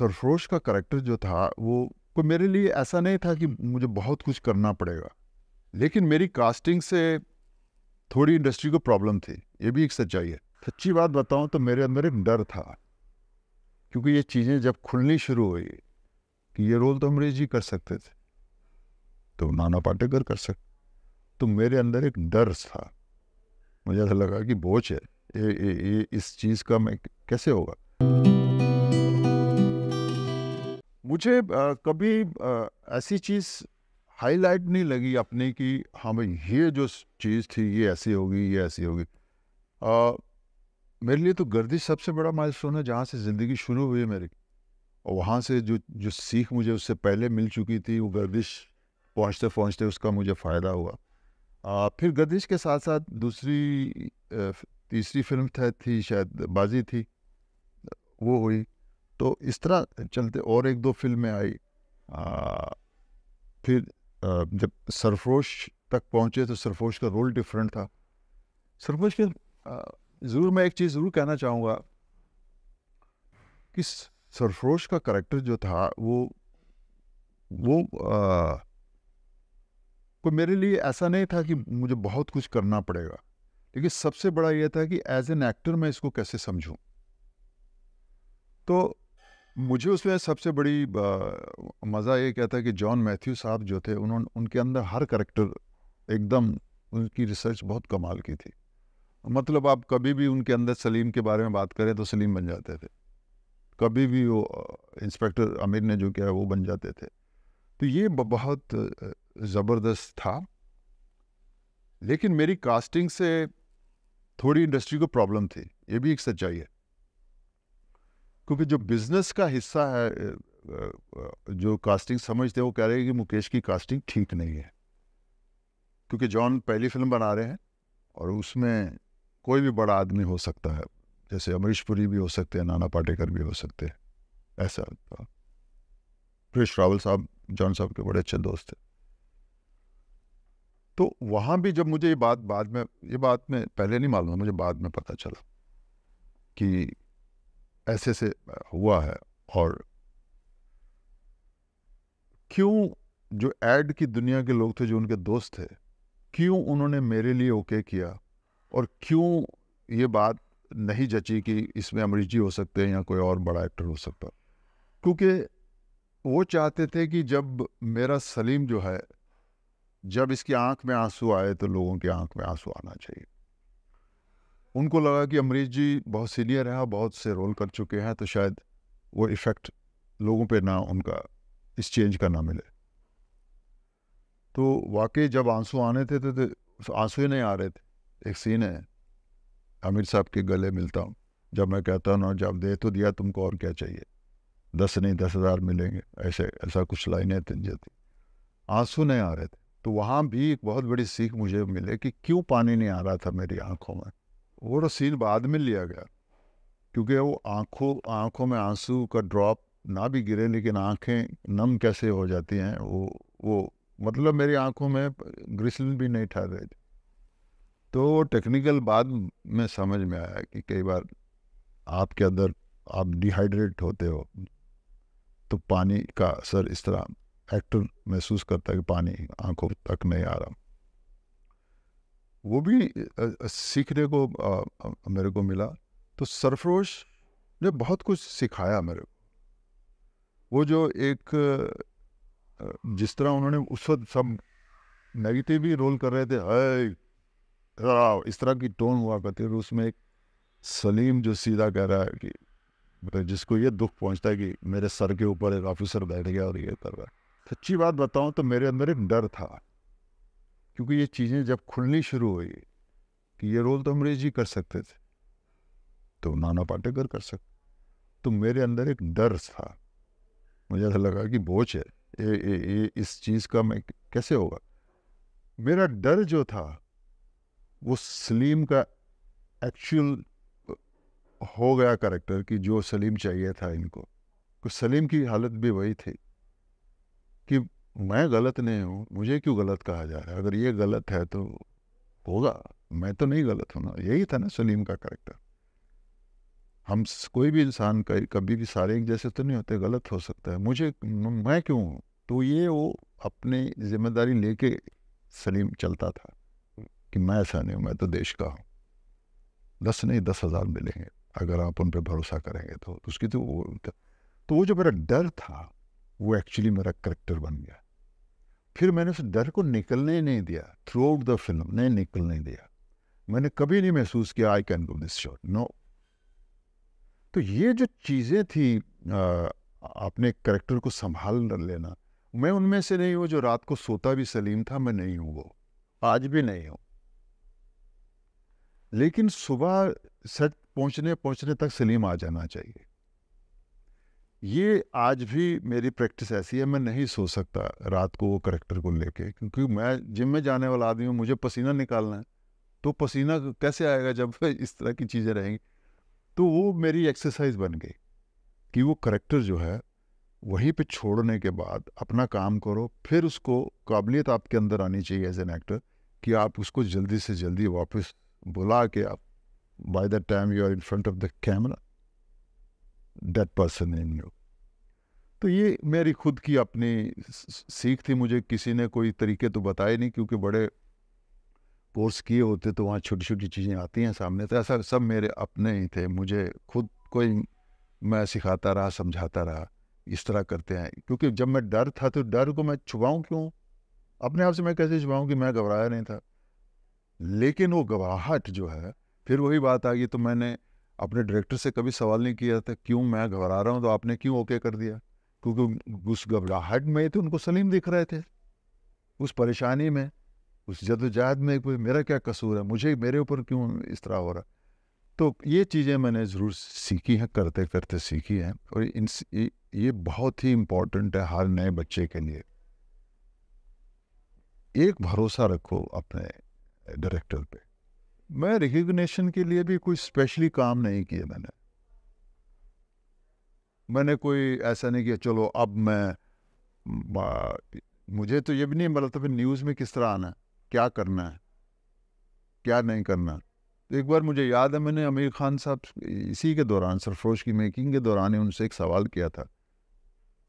सरफरोश का करेक्टर जो था वो कोई मेरे लिए ऐसा नहीं था कि मुझे बहुत कुछ करना पड़ेगा लेकिन मेरी कास्टिंग से थोड़ी इंडस्ट्री को प्रॉब्लम थी ये भी एक सच्चाई है सच्ची बात बताऊँ तो मेरे अंदर एक डर था क्योंकि ये चीज़ें जब खुलनी शुरू हुई कि ये रोल तो अमरीश जी कर सकते थे तो नाना पाटेकर कर सकते तो मेरे अंदर एक डर था मुझे ऐसा लगा कि बोझ है ये इस चीज़ का मैं कैसे होगा मुझे आ, कभी आ, ऐसी चीज़ हाईलाइट नहीं लगी अपने कि हाँ भाई ये जो चीज़ थी ये ऐसी होगी ये ऐसी होगी मेरे लिए तो गर्दिश सबसे बड़ा माइलस्टोन है जहाँ से ज़िंदगी शुरू हुई है मेरी और वहाँ से जो जो सीख मुझे उससे पहले मिल चुकी थी वो गर्दिश पहुँचते पहुँचते उसका मुझे फ़ायदा हुआ आ, फिर गर्दिश के साथ साथ दूसरी तीसरी फिल्म थी शायद बाजी थी वो हुई तो इस तरह चलते और एक दो फिल्में आई फिर आ, जब सरफरोश तक पहुँचे तो सरफरोश का रोल डिफरेंट था सरफरोश के ज़रूर मैं एक चीज़ ज़रूर कहना चाहूँगा कि सरफरोश का करेक्टर जो था वो वो कोई मेरे लिए ऐसा नहीं था कि मुझे बहुत कुछ करना पड़ेगा लेकिन सबसे बड़ा यह था कि एज एन एक्टर मैं इसको कैसे समझूं तो मुझे उसमें सबसे बड़ी मज़ा ये क्या था कि जॉन मैथ्यू साहब जो थे उन्होंने उनके अंदर हर करेक्टर एकदम उनकी रिसर्च बहुत कमाल की थी मतलब आप कभी भी उनके अंदर सलीम के बारे में बात करें तो सलीम बन जाते थे कभी भी वो इंस्पेक्टर आमिर ने जो किया वो बन जाते थे तो ये बहुत ज़बरदस्त था लेकिन मेरी कास्टिंग से थोड़ी इंडस्ट्री को प्रॉब्लम थी ये भी एक सच्चाई है क्योंकि जो बिजनेस का हिस्सा है जो कास्टिंग समझते हैं वो कह रहे हैं कि मुकेश की कास्टिंग ठीक नहीं है क्योंकि जॉन पहली फिल्म बना रहे हैं और उसमें कोई भी बड़ा आदमी हो सकता है जैसे अमरीश पुरी भी हो सकते हैं नाना पाटेकर भी हो सकते हैं ऐसा था प्रेश रावल साहब जॉन साहब के बड़े अच्छे दोस्त थे तो वहाँ भी जब मुझे ये बात बाद में ये बात में पहले नहीं मालूम मुझे बाद में पता चला कि ऐसे से हुआ है और क्यों जो एड की दुनिया के लोग थे जो उनके दोस्त थे क्यों उन्होंने मेरे लिए ओके किया और क्यों ये बात नहीं जची कि इसमें अमरीश जी हो सकते हैं या कोई और बड़ा एक्टर हो सकता क्योंकि वो चाहते थे कि जब मेरा सलीम जो है जब इसकी आंख में आंसू आए तो लोगों की आंख में आंसू आना चाहिए उनको लगा कि अमरीश जी बहुत सीनियर हैं और बहुत से रोल कर चुके हैं तो शायद वो इफ़ेक्ट लोगों पे ना उनका इस चेंज का ना मिले तो वाकई जब आंसू आने थे तो, तो, तो आंसू ही नहीं आ रहे थे एक सीन है आमिर साहब के गले मिलता हूँ जब मैं कहता हूँ ना जब दे तो दिया तुमको और क्या चाहिए दस नहीं दस हज़ार मिलेंगे ऐसे ऐसा कुछ लाइनें तिंजे थी आंसू नहीं आ रहे थे तो वहाँ भी एक बहुत बड़ी सीख मुझे मिले कि क्यों पानी नहीं आ रहा था मेरी आंखों में वो सीन बाद में लिया गया क्योंकि वो आंखों आंखों में आंसू का ड्रॉप ना भी गिरे लेकिन आंखें नम कैसे हो जाती हैं वो वो मतलब मेरी आंखों में ग्रिसलिन भी नहीं ठहर रही थी तो वो टेक्निकल बाद में समझ में आया कि कई बार आपके अंदर आप डिहाइड्रेट होते हो तो पानी का असर इस तरह एक्टर महसूस करता है कि पानी आंखों तक नहीं आ रहा वो भी आ, सीखने को आ, मेरे को मिला तो सरफरोश ने बहुत कुछ सिखाया मेरे को वो जो एक जिस तरह उन्होंने उस वक्त सब नेगेटिव ही रोल कर रहे थे है इस तरह की टोन हुआ करती है उसमें एक सलीम जो सीधा कह रहा है कि मतलब जिसको ये दुख पहुंचता है कि मेरे सर के ऊपर एक ऑफिसर बैठ गया और ये कर रहा है सच्ची बात बताऊं तो मेरे अंदर एक डर था क्योंकि ये चीज़ें जब खुलनी शुरू हुई कि ये रोल तो अमरीश जी कर सकते थे तो नाना पाटेकर कर सकते तो मेरे अंदर एक डर था मुझे ऐसा लगा कि बोझ है ए, ए, ए, इस चीज़ का मैं कैसे होगा मेरा डर जो था वो सलीम का एक्चुअल हो गया करेक्टर कि जो सलीम चाहिए था इनको तो सलीम की हालत भी वही थी कि मैं गलत नहीं हूँ मुझे क्यों गलत कहा जा रहा है अगर ये गलत है तो होगा मैं तो नहीं गलत हूँ ना यही था ना सलीम का करेक्टर हम कोई भी इंसान कभी भी सारे एक जैसे तो नहीं होते गलत हो सकता है मुझे मैं क्यों हूँ तो ये वो अपनी जिम्मेदारी लेके सलीम चलता था कि मैं ऐसा नहीं हूँ मैं तो देश का हूँ दस नहीं दस हज़ार मिलेंगे अगर आप उन पर भरोसा करेंगे तो, तो उसकी तो वो तो वो जो मेरा डर था वो एक्चुअली मेरा करेक्टर बन गया फिर मैंने उस डर को निकलने नहीं दिया थ्रू आउट द फिल्म नहीं निकलने दिया मैंने कभी नहीं महसूस किया I can go this shot no तो ये जो चीज़ें थी आ, अपने करेक्टर को संभाल लेना मैं उनमें से नहीं हूँ जो रात को सोता भी सलीम था मैं नहीं हूँ वो आज भी नहीं हूँ लेकिन सुबह सच पहुँचने पहुँचने तक सलीम आ जाना चाहिए ये आज भी मेरी प्रैक्टिस ऐसी है मैं नहीं सो सकता रात को वो करेक्टर को लेके क्योंकि मैं जिम में जाने वाला आदमी हूँ मुझे पसीना निकालना है तो पसीना कैसे आएगा जब इस तरह की चीज़ें रहेंगी तो वो मेरी एक्सरसाइज बन गई कि वो करेक्टर जो है वहीं पे छोड़ने के बाद अपना काम करो फिर उसको काबिलियत आपके अंदर आनी चाहिए एज एन एक्टर कि आप उसको जल्दी से जल्दी वापस बुला के आप by the time you are in front of the camera dead person in you तो ये मेरी खुद की अपनी सीख थी मुझे किसी ने कोई तरीके तो बताए नहीं क्योंकि बड़े कोर्स किए होते तो वहाँ छोटी छोटी चीज़ें आती हैं सामने तो ऐसा सब मेरे अपने ही थे मुझे खुद कोई मैं सिखाता रहा समझाता रहा इस तरह करते हैं क्योंकि जब मैं डर था तो डर को मैं छुपाऊँ क्यों अपने आप से मैं कैसे छुपाऊँ कि मैं घबराया नहीं था लेकिन वो घबराहट जो है फिर वही बात आ गई तो मैंने अपने डायरेक्टर से कभी सवाल नहीं किया था क्यों मैं घबरा रहा हूँ तो आपने क्यों ओके कर दिया क्योंकि उस घबराहट में तो उनको सलीम दिख रहे थे उस परेशानी में उस जदोजहद में कोई मेरा क्या कसूर है मुझे मेरे ऊपर क्यों इस तरह हो रहा तो ये चीज़ें मैंने ज़रूर सीखी हैं करते करते सीखी हैं और इन ये बहुत ही इम्पोर्टेंट है हर नए बच्चे के लिए एक भरोसा रखो अपने डायरेक्टर पे मैं रिकग्निशन के लिए भी कोई स्पेशली काम नहीं किया मैंने मैंने कोई ऐसा नहीं किया चलो अब मैं मुझे तो ये भी नहीं मतलब न्यूज़ में किस तरह आना है क्या करना है क्या नहीं करना तो एक बार मुझे याद है मैंने आमिर खान साहब इसी के दौरान सरफरोश की मेकिंग के दौरान ही उनसे एक सवाल किया था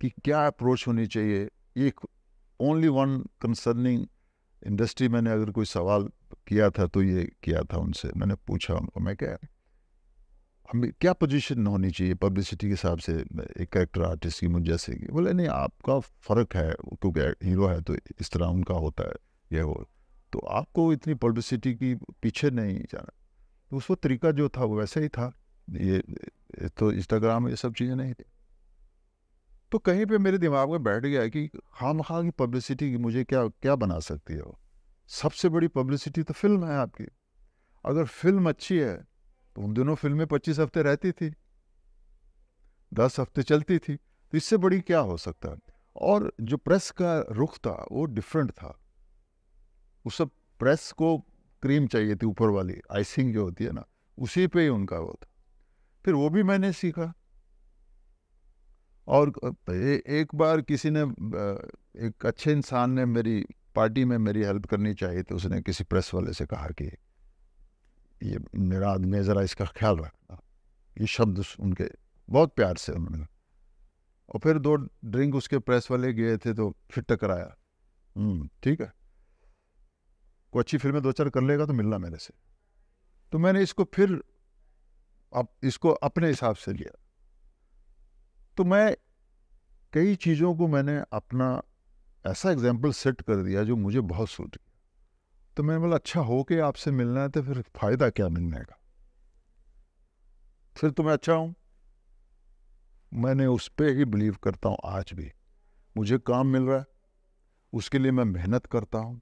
कि क्या अप्रोच होनी चाहिए एक ओनली वन कंसर्निंग इंडस्ट्री मैंने अगर कोई सवाल किया था तो ये किया था उनसे मैंने पूछा उनको मैं क्या हमें क्या पोजीशन होनी चाहिए पब्लिसिटी के हिसाब से एक करेक्टर आर्टिस्ट की मुझ जैसे की बोले नहीं आपका फ़र्क है क्योंकि हीरो है तो इस तरह उनका होता है ये वो तो आपको इतनी पब्लिसिटी की पीछे नहीं जाना तो उसको तरीका जो था वो वैसा ही था ये तो इंस्टाग्राम ये सब चीज़ें नहीं थी तो कहीं पे मेरे दिमाग में बैठ गया कि खाम खा की पब्लिसिटी मुझे क्या क्या बना सकती है वो सबसे बड़ी पब्लिसिटी तो फिल्म है आपकी अगर फिल्म अच्छी है तो उन दिनों फिल्में पच्चीस हफ्ते रहती थी दस हफ्ते चलती थी तो इससे बड़ी क्या हो सकता है और जो प्रेस का रुख था वो डिफरेंट था उस सब प्रेस को क्रीम चाहिए थी ऊपर वाली आइसिंग जो होती है ना उसी पे ही उनका वो था फिर वो भी मैंने सीखा और ए, एक बार किसी ने एक अच्छे इंसान ने मेरी पार्टी में मेरी हेल्प करनी चाहिए तो उसने किसी प्रेस वाले से कहा कि ये मेरा आदमी ज़रा इसका ख्याल रखना ये शब्द उनके बहुत प्यार से उन्होंने और फिर दो ड्रिंक उसके प्रेस वाले गए थे तो फिर टकराया हम्म, ठीक है कोई अच्छी फिल्में दो चार कर लेगा तो मिलना मेरे से तो मैंने इसको फिर अब इसको अपने हिसाब से लिया तो मैं कई चीज़ों को मैंने अपना ऐसा एग्जाम्पल सेट कर दिया जो मुझे बहुत सूट गया तो मैंने बोला अच्छा हो के आपसे मिलना है तो फिर फायदा क्या मिलने का फिर तो मैं अच्छा हूं मैंने उस पर ही बिलीव करता हूं आज भी मुझे काम मिल रहा है उसके लिए मैं मेहनत करता हूं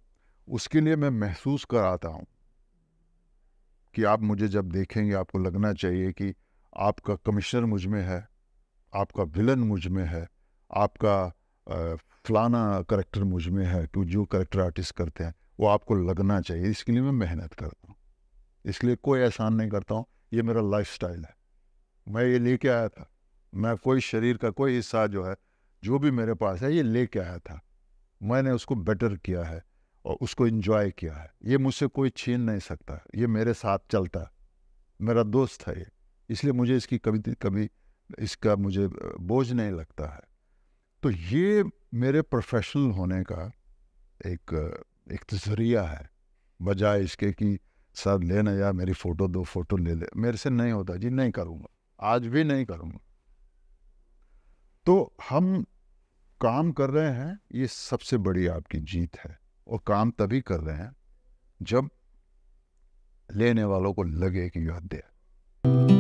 उसके लिए मैं महसूस कराता हूं कि आप मुझे जब देखेंगे आपको लगना चाहिए कि आपका कमिश्नर मुझ में है आपका विलन मुझ में है आपका फलाना करेक्टर मुझ में है तो जो करेक्टर आर्टिस्ट करते हैं वो आपको लगना चाहिए इसके लिए मैं मेहनत करता हूँ इसलिए कोई एहसान नहीं करता हूँ ये मेरा लाइफ स्टाइल है मैं ये लेके आया था मैं कोई शरीर का कोई हिस्सा जो है जो भी मेरे पास है ये लेके आया था मैंने उसको बेटर किया है और उसको इन्जॉय किया है ये मुझसे कोई छीन नहीं सकता ये मेरे साथ चलता मेरा दोस्त है ये इसलिए मुझे इसकी कभी कभी इसका मुझे बोझ नहीं लगता है तो ये मेरे प्रोफेशनल होने का एक एक जरिया है बजाय इसके कि सर ले ना यार मेरी फ़ोटो दो फोटो ले ले मेरे से नहीं होता जी नहीं करूँगा आज भी नहीं करूँगा तो हम काम कर रहे हैं ये सबसे बड़ी आपकी जीत है और काम तभी कर रहे हैं जब लेने वालों को लगे कि यू आर देयर